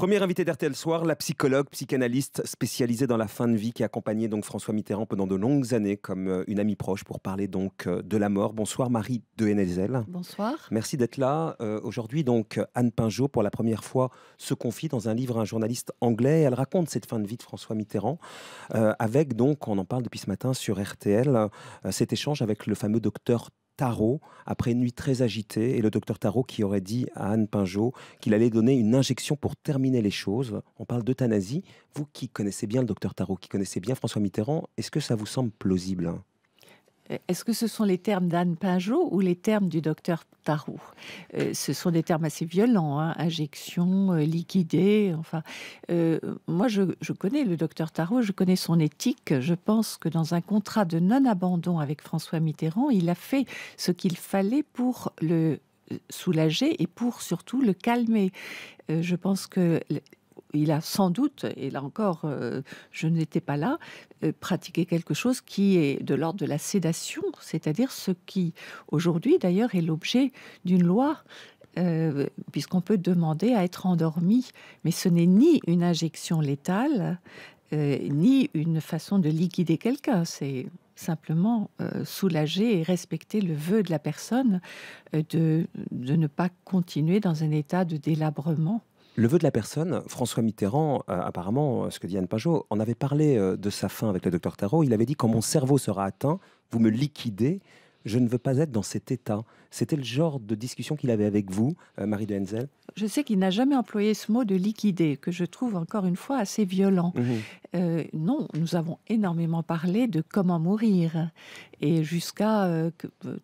Première invitée d'RTL Soir, la psychologue, psychanalyste spécialisée dans la fin de vie qui a accompagné donc François Mitterrand pendant de longues années comme euh, une amie proche pour parler donc euh, de la mort. Bonsoir Marie de Henelzel. Bonsoir. Merci d'être là. Euh, aujourd'hui donc Anne Pinjot pour la première fois se confie dans un livre à un journaliste anglais. Elle raconte cette fin de vie de François Mitterrand avec donc, on en parle depuis ce matin sur RTL, cet échange avec le fameux docteur Tarot après une nuit très agitée et le docteur Tarot qui aurait dit à Anne Pinjot qu'il allait donner une injection pour terminer les choses. On parle d'euthanasie. Vous qui connaissez bien le docteur Tarot, qui connaissez bien François Mitterrand, est-ce que ça vous semble plausible est-ce que ce sont les termes d'Anne Pinjot ou les termes du docteur Tarrou euh, Ce sont des termes assez violents, hein, injection, euh, liquider. enfin. Euh, moi, je, connais le docteur Tarrou. je connais son éthique. Je pense que dans un contrat de non-abandon avec François Mitterrand, il a fait ce qu'il fallait pour le soulager et pour surtout le calmer. je pense que il a sans doute, et là encore, euh, je n'étais pas là, euh, pratiqué quelque chose qui est de l'ordre de la sédation, c'est-à-dire ce qui, aujourd'hui d'ailleurs, est l'objet d'une loi. Euh, puisqu'on peut demander à être endormi, mais ce n'est ni une injection létale, ni une façon de liquider quelqu'un, c'est simplement soulager et respecter le vœu de la personne de ne pas continuer dans un état de délabrement. Le vœu de la personne, François Mitterrand, euh, apparemment, euh, ce que dit Anne Pajot, en avait parlé euh, de sa fin avec le docteur Tarot. Il avait dit Quand mon cerveau sera atteint, vous me liquidez, je ne veux pas être dans cet état. C'était le genre de discussion qu'il avait avec vous, Marie de Henzel Je sais qu'il n'a jamais employé ce mot de liquider, que je trouve encore une fois assez violent. Mhm. non, nous avons énormément parlé de comment mourir, et jusqu'à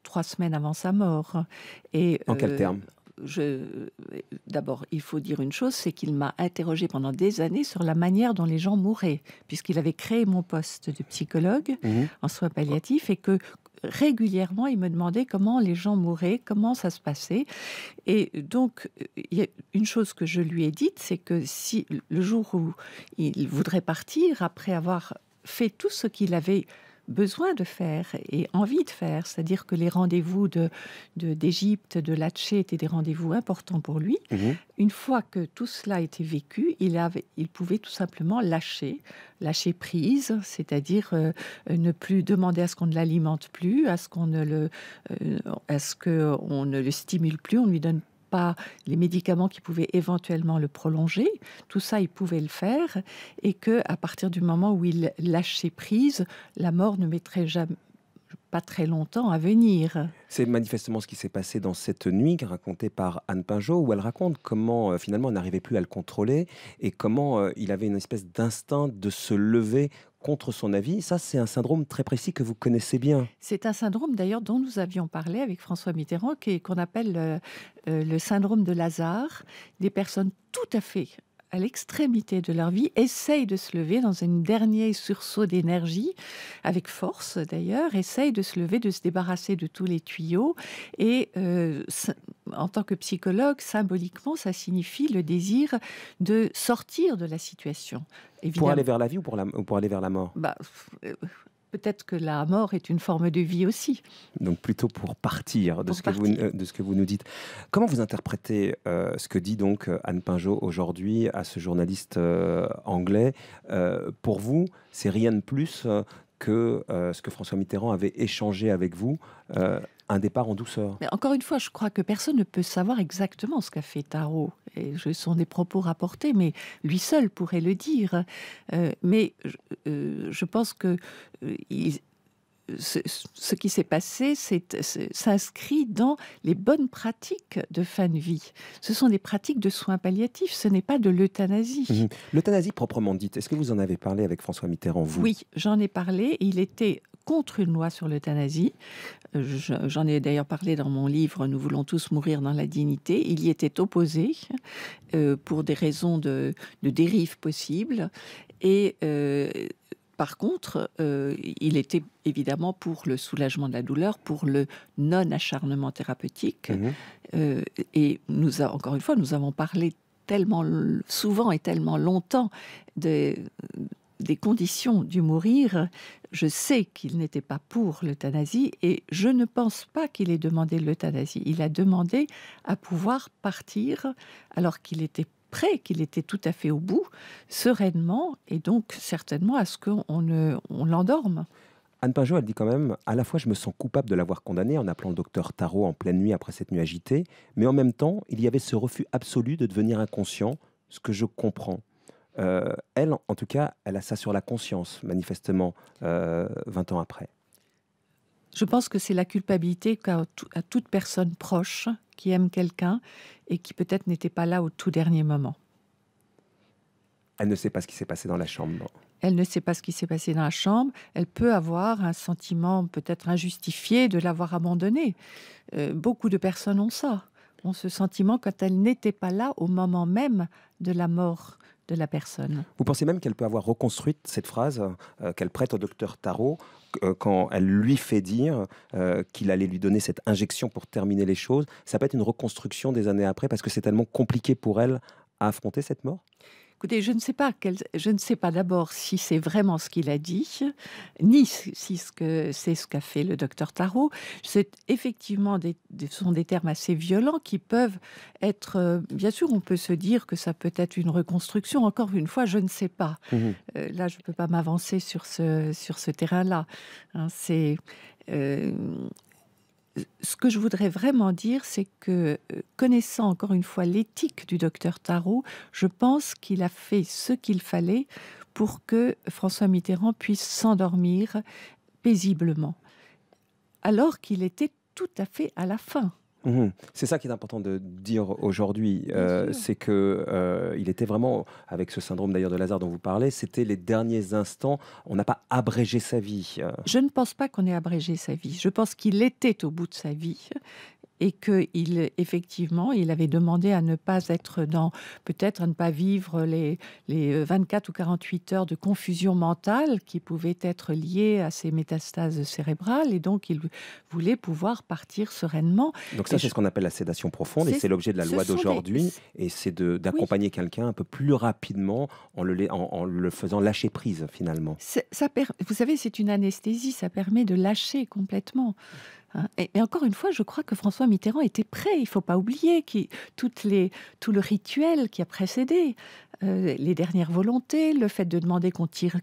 trois semaines avant sa mort. Et, en quel terme d'abord, il faut dire une chose, c'est qu'il m'a interrogé pendant des années sur la manière dont les gens mouraient, puisqu'il avait créé mon poste de psychologue mmh en soins palliatifs et que régulièrement, il me demandait comment les gens mouraient, comment ça se passait. Et donc, il y a une chose que je lui ai dite, c'est que si le jour où il voudrait partir, après avoir fait tout ce qu'il avait besoin de faire et envie de faire. C'est-à-dire que les rendez-vous d'Égypte, de, de, de étaient des rendez-vous importants pour lui. Mhm. Une fois que tout cela était vécu, il, avait, il pouvait tout simplement lâcher, lâcher prise, c'est-à-dire euh, ne plus demander à ce qu'on ne l'alimente plus, à ce qu'on ne le, euh, à ne le stimule plus, on ne lui donne pas les médicaments qui pouvaient éventuellement le prolonger. Tout ça, il pouvait le faire. Et que à partir du moment où il lâchait prise, la mort ne mettrait jamais, pas très longtemps à venir. C'est manifestement ce qui s'est passé dans cette nuit racontée par Anne Pinjot, où elle raconte comment euh, finalement on n'arrivait plus à le contrôler et comment euh, il avait une espèce d'instinct de se lever contre son avis, ça c'est un syndrome très précis que vous connaissez bien. C'est un syndrome d'ailleurs dont nous avions parlé avec François Mitterrand, qu'on appelle euh, euh, le, syndrome de Lazare, des personnes tout à fait à l'extrémité de leur vie, essayent de se lever dans un dernier sursaut d'énergie, avec force d'ailleurs, essayent de se lever, de se débarrasser de tous les tuyaux. Et euh, en tant que psychologue, symboliquement, ça signifie le désir de sortir de la situation. Pour aller vers la vie ou pour, aller vers la mort bah, euh, peut-être que la mort est une forme de vie aussi. Donc plutôt pour partir, de, ce, Que vous, de ce, Que vous, nous dites. Comment vous interprétez euh, ce que dit donc euh, Anne Pinjot aujourd'hui à ce journaliste euh, anglais Pour vous, c'est rien de plus que ce que François Mitterrand avait échangé avec vous un départ en douceur. Mais encore une fois, je crois que personne ne peut savoir exactement ce qu'a fait Tarot. Et ce sont des propos rapportés, mais lui seul pourrait le dire. Euh, mais euh, je pense que euh, ce, qui s'est passé s'inscrit dans les bonnes pratiques de fin de vie. Ce sont des pratiques de soins palliatifs, ce n'est pas de l'euthanasie. Mhm. L'euthanasie proprement dite, est-ce que vous en avez parlé avec François Mitterrand, Oui, j'en ai parlé. Il était contre une loi sur l'euthanasie. Euh, j'en ai d'ailleurs parlé dans mon livre Nous voulons tous mourir dans la dignité. Il y était opposé euh, pour des raisons de, dérive possible. Et euh, par contre, il était évidemment pour le soulagement de la douleur, pour le non-acharnement thérapeutique. Mmh et nous, encore une fois, nous avons parlé tellement souvent et tellement longtemps de, des conditions du mourir, je sais qu'il n'était pas pour l'euthanasie et je ne pense pas qu'il ait demandé l'euthanasie. Il a demandé à pouvoir partir alors qu'il était prêt, qu'il était tout à fait au bout, sereinement et donc certainement à ce qu'on l'endorme. Anne Pajot, elle dit quand même à la fois je me sens coupable de l'avoir condamné en appelant le docteur Tarot en pleine nuit après cette nuit agitée, mais en même temps, il y avait ce refus absolu de devenir inconscient, ce que je comprends. Euh, elle, en tout cas, elle a ça sur la conscience, manifestement, 20 euh, ans après. Je pense que c'est la culpabilité qu'a à toute personne proche qui aime quelqu'un et qui peut-être n'était pas là au tout dernier moment. Elle ne sait pas ce qui s'est passé dans la chambre. Elle ne sait pas ce qui s'est passé dans la chambre. Elle peut avoir un sentiment peut-être injustifié de l'avoir abandonné. Euh, beaucoup de personnes ont ça ce sentiment quand elle n'était pas là au moment même de la mort de la personne. Vous pensez même qu'elle peut avoir reconstruite cette phrase euh, qu'elle prête au docteur Tarot euh, quand elle lui fait dire euh, qu'il allait lui donner cette injection pour terminer les choses. Ça peut être une reconstruction des années après parce que c'est tellement compliqué pour elle à affronter cette mort Écoutez, je ne sais pas, je ne sais pas d'abord si c'est vraiment ce qu'il a dit, ni si c'est ce qu'a fait le docteur Tarot. C'est effectivement des, sont des termes assez violents qui peuvent être. Euh, bien sûr, on peut se dire que ça peut être une reconstruction. Encore une fois, je ne sais pas. Mmh euh, là, je ne peux pas m'avancer sur ce sur ce terrain-là. Hein. c'est euh, ce que je voudrais vraiment dire, c'est que, euh, connaissant encore une fois l'éthique du docteur Tarot, je pense qu'il a fait ce qu'il fallait pour que François Mitterrand puisse s'endormir paisiblement, alors qu'il était tout à fait à la fin. Mhm. C'est ça qui est important de dire aujourd'hui, euh, c'est que euh, il était vraiment avec ce syndrome d'ailleurs de Lazare dont vous parlez, c'était les derniers instants. On n'a pas abrégé sa vie. Euh. Je ne pense pas qu'on ait abrégé sa vie. Je pense qu'il était au bout de sa vie et que il effectivement il avait demandé à ne pas être dans peut-être ne pas vivre les, les 24 euh, ou 48 heures de confusion mentale qui pouvaient être liées à ces métastases cérébrales et donc il voulait pouvoir partir sereinement. Donc ça c'est ce qu'on appelle la sédation profonde et c'est l'objet de la loi d'aujourd'hui et c'est d'accompagner quelqu'un un peu plus rapidement en le, faisant lâcher prise finalement. Ça Vous savez c'est une anesthésie, ça permet de lâcher complètement. Hein, et, encore une fois, je crois que François Mitterrand était prêt. Il ne faut pas oublier que tout le rituel qui a précédé. Euh, les dernières volontés, le fait de demander qu'on tire,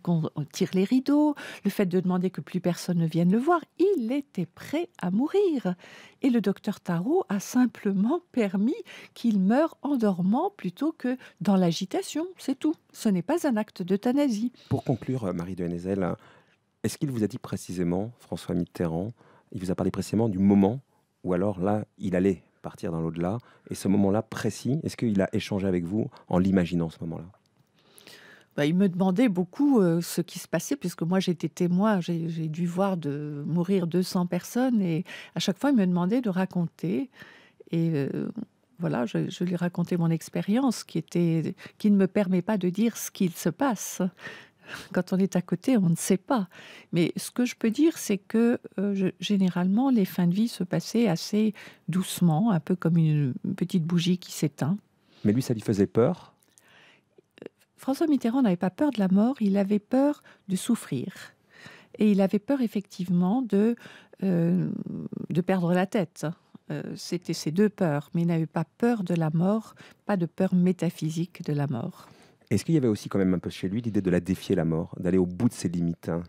les rideaux, le fait de demander que plus personne ne vienne le voir, il était prêt à mourir. Et le docteur Tarot a simplement permis qu'il meure en dormant plutôt que dans l'agitation, c'est tout. Ce n'est pas un acte d'euthanasie. Pour conclure, euh, Marie de nesel est-ce qu'il vous a dit précisément, François Mitterrand, il vous a parlé précisément du moment où alors là, il allait partir dans l'au-delà. Et ce moment-là précis, est-ce qu'il a échangé avec vous en l'imaginant ce moment-là bah, il me demandait beaucoup euh, ce qui se passait, puisque moi j'étais témoin, j'ai dû voir de mourir 200 personnes, et à chaque fois il me demandait de raconter. Et euh, voilà, je, lui racontais mon expérience, qui, était, qui ne me permet pas de dire ce qu'il se passe quand on est à côté, on ne sait pas. Mais ce que je peux dire, c'est que euh, généralement, les fins de vie se passaient assez doucement, un peu comme une petite bougie qui s'éteint. Mais lui, ça lui faisait peur François Mitterrand n'avait pas peur de la mort, il avait peur de souffrir. Et il avait peur effectivement de, euh, de perdre la tête. Euh, c'était ces deux peurs, mais il n'avait pas peur de la mort, pas de peur métaphysique de la mort. Est-ce qu'il y avait aussi quand même un peu chez lui l'idée de la défier la mort, d'aller au bout de ses limites hein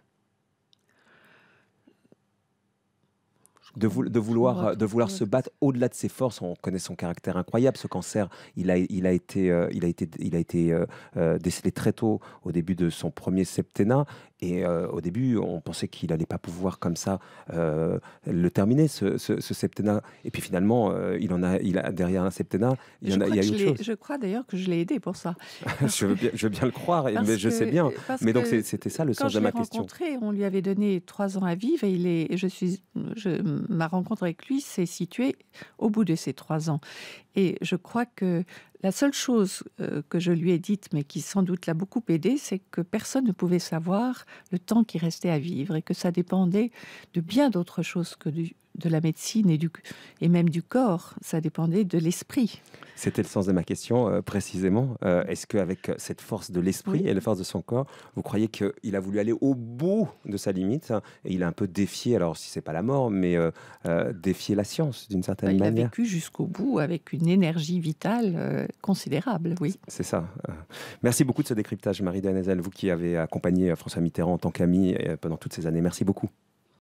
de, vouloir, de vouloir se battre au-delà de ses forces. On connaît son caractère incroyable. Ce cancer, il a, il a été, euh, il a été, il a été euh, euh décelé très tôt, au début de son premier septennat. Et euh, au début, on pensait qu'il n'allait pas pouvoir comme ça le terminer, ce, ce, septennat. Et puis finalement, il en a, il a derrière un septennat, il y a, il y Je crois d'ailleurs que je l'ai aidé pour ça. je, veux bien, le croire, mais je sais bien. Mais donc c'était ça le sens de ma question. Quand je l'ai on lui avait donné trois ans à vivre et il est, je suis, je, ma rencontre avec lui s'est située au bout de ces trois ans. Et je crois que la seule chose euh, que je lui ai dite, mais qui sans doute l'a beaucoup aidé, c'est que personne ne pouvait savoir le temps qui restait à vivre et que ça dépendait de bien d'autres choses que du, de la médecine et, du, et même du corps, ça dépendait de l'esprit. C'était le sens de ma question euh, précisément. Euh, est-ce qu'avec euh, cette force de l'esprit et la force de son corps, vous croyez qu'il a voulu aller au bout de sa limite hein, et il a un peu défié, alors si c'est pas la mort, mais défié la science d'une certaine manière bah, Il a vécu jusqu'au bout avec une énergie vitale considérable, oui. C'est ça. Merci beaucoup de ce décryptage, Marie Danazel, vous qui avez accompagné François Mitterrand en tant qu'ami pendant toutes ces années. Merci beaucoup.